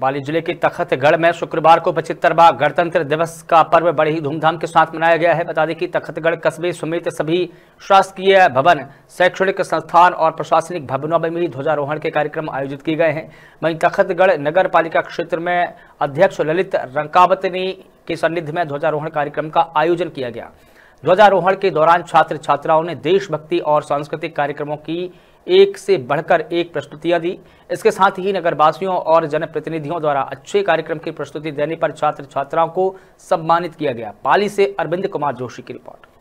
बाली जिले के तखतगढ़ में शुक्रवार को पचहत्तरवा गणतंत्र दिवस का पर्व बड़ी ही धूमधाम के साथ मनाया गया है बता दें कि तखतगढ़ कस्बे समेत सभी शासकीय भवन शैक्षणिक संस्थान और प्रशासनिक भवनों में भी ध्वजारोहण के कार्यक्रम आयोजित किए गए हैं वहीं तखतगढ़ नगर पालिका क्षेत्र में अध्यक्ष ललित रंकावतनी के सानिध्य में ध्वजारोहण कार्यक्रम का आयोजन किया गया ध्वजारोहण के दौरान छात्र छात्राओं ने देशभक्ति और सांस्कृतिक कार्यक्रमों की एक से बढ़कर एक प्रस्तुतियां दी इसके साथ ही नगरवासियों और जनप्रतिनिधियों द्वारा अच्छे कार्यक्रम की प्रस्तुति देने पर छात्र छात्राओं को सम्मानित किया गया पाली से अरविंद कुमार जोशी की रिपोर्ट